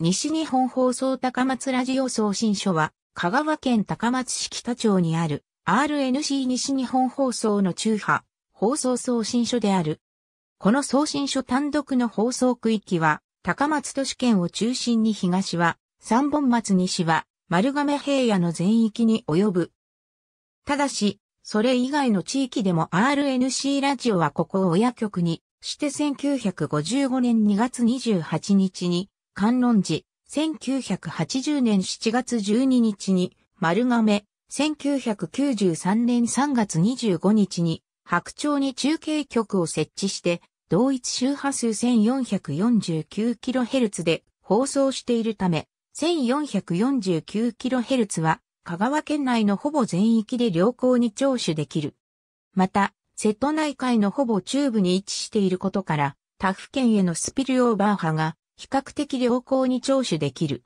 西日本放送高松ラジオ送信所は、香川県高松市北町にある RNC 西日本放送の中波放送送信所である。この送信所単独の放送区域は、高松都市圏を中心に東は、三本松西は、丸亀平野の全域に及ぶ。ただし、それ以外の地域でも RNC ラジオはここを親局にして1955年2月28日に観音寺、1980年7月12日に、丸亀、1993年3月25日に、白鳥に中継局を設置して、同一周波数 1449kHz で放送しているため、1449kHz は香川県内のほぼ全域で良好に聴取できる。また、瀬戸内海のほぼ中部に位置していることから、他府県へのスピルオーバー波が比較的良好に聴取できる。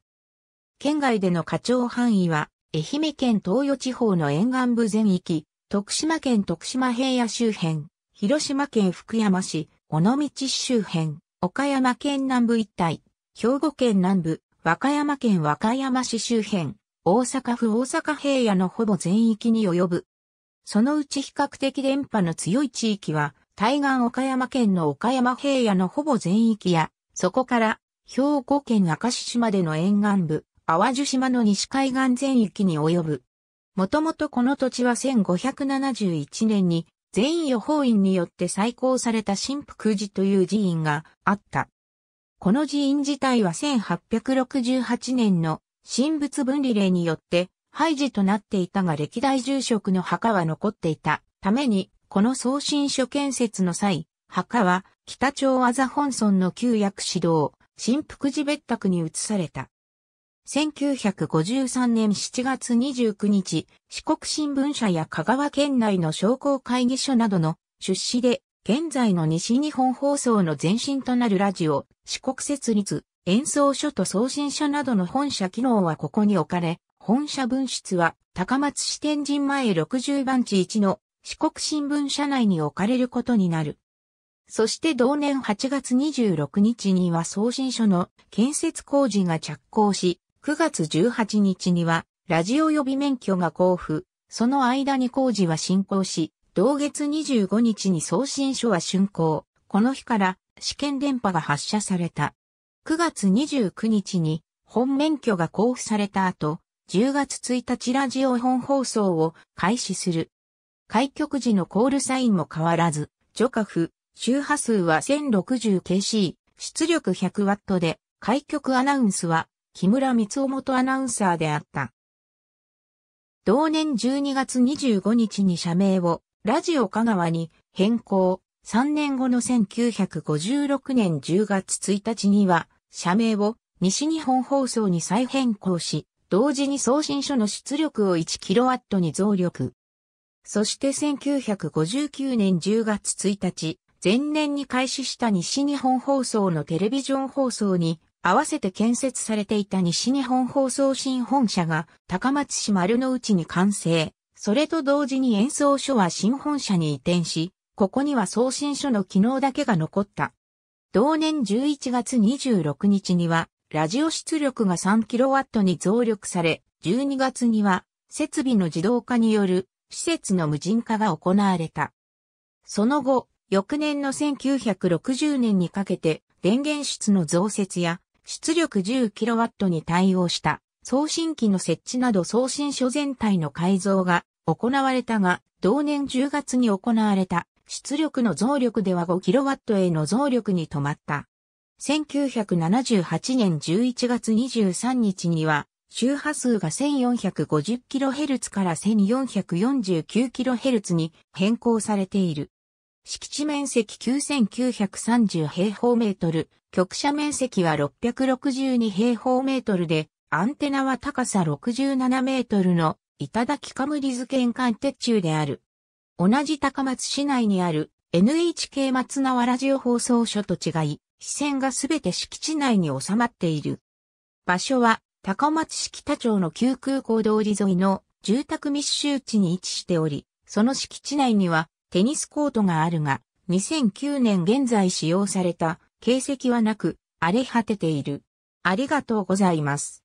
県外での課長範囲は、愛媛県東予地方の沿岸部全域、徳島県徳島平野周辺、広島県福山市、尾道市周辺、岡山県南部一帯、兵庫県南部、和歌山県和歌山市周辺、大阪府大阪平野のほぼ全域に及ぶ。そのうち比較的電波の強い地域は、対岸岡山県の岡山平野のほぼ全域や、そこから兵庫県明石市までの沿岸部、淡路島の西海岸全域に及ぶ。もともとこの土地は1571年に全予報院によって再興された神福寺という寺院があった。この寺院自体は1868年の神仏分離令によって廃寺となっていたが歴代住職の墓は残っていたために、この送信所建設の際、墓は北朝麻本村の旧約指導、新福寺別宅に移された。1953年7月29日、四国新聞社や香川県内の商工会議所などの出資で、現在の西日本放送の前身となるラジオ、四国設立、演奏所と送信所などの本社機能はここに置かれ、本社分室は高松支店神前60番地1の四国新聞社内に置かれることになる。そして同年8月26日には送信所の建設工事が着工し、9月18日にはラジオ予備免許が交付、その間に工事は進行し、同月25日に送信所は竣工。この日から試験電波が発射された。9月29日に本免許が交付された後、10月1日ラジオ本放送を開始する。開局時のコールサインも変わらず、ジョカフ、周波数は 1060kc、出力 100W で、開局アナウンスは、木村光雄元アナウンサーであった。同年12月25日に社名を、ラジオ香川に変更。3年後の1956年10月1日には、社名を西日本放送に再変更し、同時に送信所の出力を 1kW に増力。そして1959年10月1日、前年に開始した西日本放送のテレビジョン放送に合わせて建設されていた西日本放送新本社が高松市丸の内に完成。それと同時に演奏所は新本社に移転し、ここには送信所の機能だけが残った。同年11月26日には、ラジオ出力が 3kW に増力され、12月には、設備の自動化による、施設の無人化が行われた。その後、翌年の1960年にかけて電源室の増設や出力 10kW に対応した送信機の設置など送信所全体の改造が行われたが、同年10月に行われた出力の増力では 5kW への増力に止まった。1978年11月23日には、周波数が 1450kHz から 1449kHz に変更されている。敷地面積9930平方メートル、局斜面積は662平方メートルで、アンテナは高さ67メートルの頂カムリ図玄関鉄柱である。同じ高松市内にある NHK 松縄ラジオ放送所と違い、視線がすべて敷地内に収まっている。場所は高松市北町の旧空港通り沿いの住宅密集地に位置しており、その敷地内にはテニスコートがあるが、2009年現在使用された形跡はなく、荒れ果てている。ありがとうございます。